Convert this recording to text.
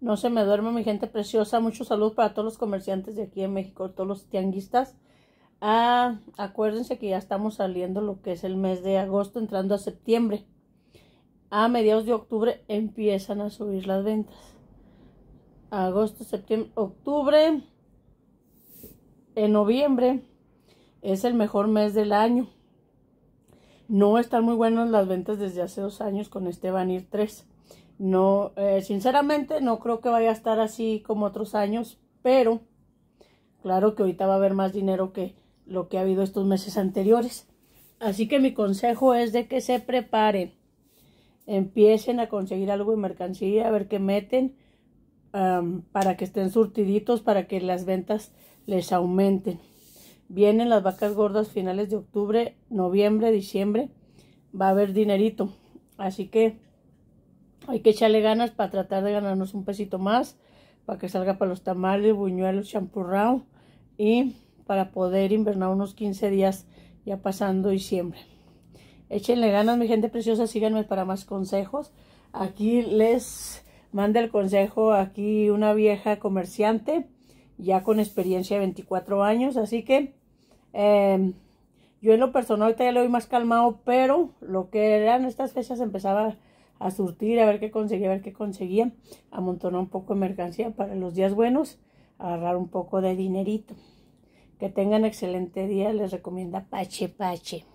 No se me duerme mi gente preciosa. Mucho salud para todos los comerciantes de aquí en México, todos los tianguistas. Ah, acuérdense que ya estamos saliendo lo que es el mes de agosto, entrando a septiembre. A mediados de octubre empiezan a subir las ventas. Agosto, septiembre, octubre, en noviembre es el mejor mes del año. No están muy buenas las ventas desde hace dos años con este Vanir 3 no, eh, sinceramente no creo que vaya a estar así como otros años, pero claro que ahorita va a haber más dinero que lo que ha habido estos meses anteriores. Así que mi consejo es de que se preparen, empiecen a conseguir algo de mercancía, a ver qué meten, para que estén surtiditos, para que las ventas les aumenten. Vienen las vacas gordas finales de octubre, noviembre, diciembre, va a haber dinerito. Así que hay que echarle ganas para tratar de ganarnos un pesito más, para que salga para los tamales, buñuelos, champurrao y para poder invernar unos 15 días ya pasando diciembre. Échenle ganas, mi gente preciosa, síganme para más consejos. Aquí les manda el consejo aquí una vieja comerciante, ya con experiencia de 24 años, así que em, yo en lo personal ahorita ya lo doy más calmado, pero lo que eran estas fechas empezaba a surtir, a ver qué conseguía, a ver qué conseguía, amontonar un poco de mercancía para los días buenos, agarrar un poco de dinerito. Que tengan excelente día, les recomienda Pache Pache.